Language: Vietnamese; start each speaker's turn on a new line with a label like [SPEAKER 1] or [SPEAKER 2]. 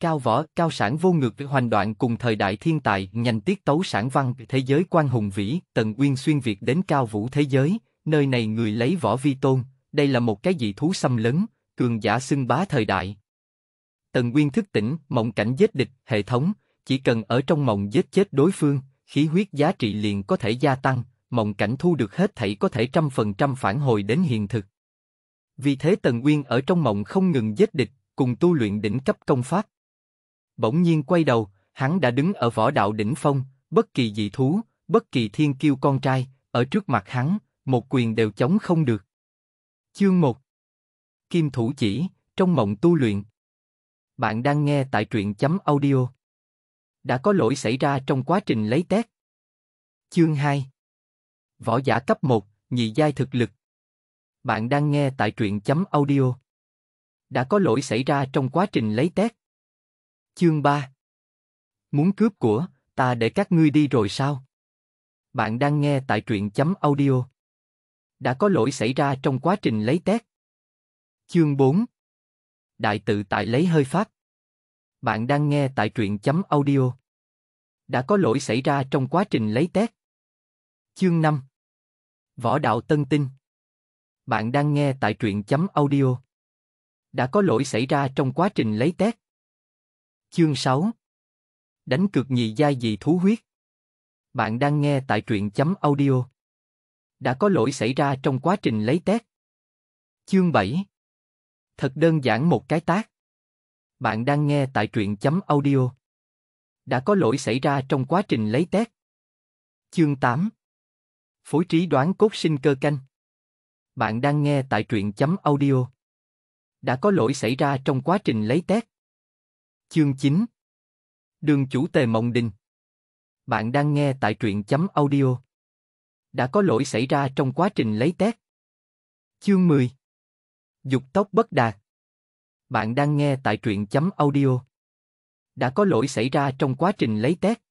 [SPEAKER 1] cao võ, cao sản vô ngược hoành đoạn cùng thời đại thiên tài, nhanh tiết tấu sản văn, thế giới quan hùng vĩ, tần uyên xuyên việt đến cao vũ thế giới, nơi này người lấy võ vi tôn, đây là một cái dị thú xâm lấn, cường giả xưng bá thời đại. Tần uyên thức tỉnh, mộng cảnh giết địch, hệ thống, chỉ cần ở trong mộng giết chết đối phương, khí huyết giá trị liền có thể gia tăng, mộng cảnh thu được hết thảy có thể trăm phần trăm phản hồi đến hiện thực. Vì thế Tần Uyên ở trong mộng không ngừng giết địch, cùng tu luyện đỉnh cấp công pháp bỗng nhiên quay đầu, hắn đã đứng ở võ đạo đỉnh phong, bất kỳ dị thú, bất kỳ thiên kiêu con trai, ở trước mặt hắn, một quyền đều chống không được. Chương 1 Kim Thủ Chỉ, trong mộng tu luyện Bạn đang nghe tại truyện chấm audio Đã có lỗi xảy ra trong quá trình lấy tét Chương 2 Võ giả cấp 1, nhị giai thực lực Bạn đang nghe tại truyện chấm audio Đã có lỗi xảy ra trong quá trình lấy tét Chương 3 Muốn cướp của, ta để các ngươi đi rồi sao? Bạn đang nghe tại truyện chấm audio. Đã có lỗi xảy ra trong quá trình lấy tét. Chương 4 Đại tự tại lấy hơi phát. Bạn đang nghe tại truyện chấm audio. Đã có lỗi xảy ra trong quá trình lấy tét. Chương 5 Võ đạo tân tinh Bạn đang nghe tại truyện chấm audio. Đã có lỗi xảy ra trong quá trình lấy tét. Chương 6 Đánh cược nhị giai dị thú huyết Bạn đang nghe tại truyện chấm audio Đã có lỗi xảy ra trong quá trình lấy tét. Chương 7 Thật đơn giản một cái tác Bạn đang nghe tại truyện chấm audio Đã có lỗi xảy ra trong quá trình lấy tét. Chương 8 Phối trí đoán cốt sinh cơ canh Bạn đang nghe tại truyện chấm audio Đã có lỗi xảy ra trong quá trình lấy tét. Chương 9 Đường chủ Tề Mộng Đình Bạn đang nghe tại truyện chấm audio. Đã có lỗi xảy ra trong quá trình lấy tét. Chương 10 Dục tốc bất đạt Bạn đang nghe tại truyện chấm audio. Đã có lỗi xảy ra trong quá trình lấy tét.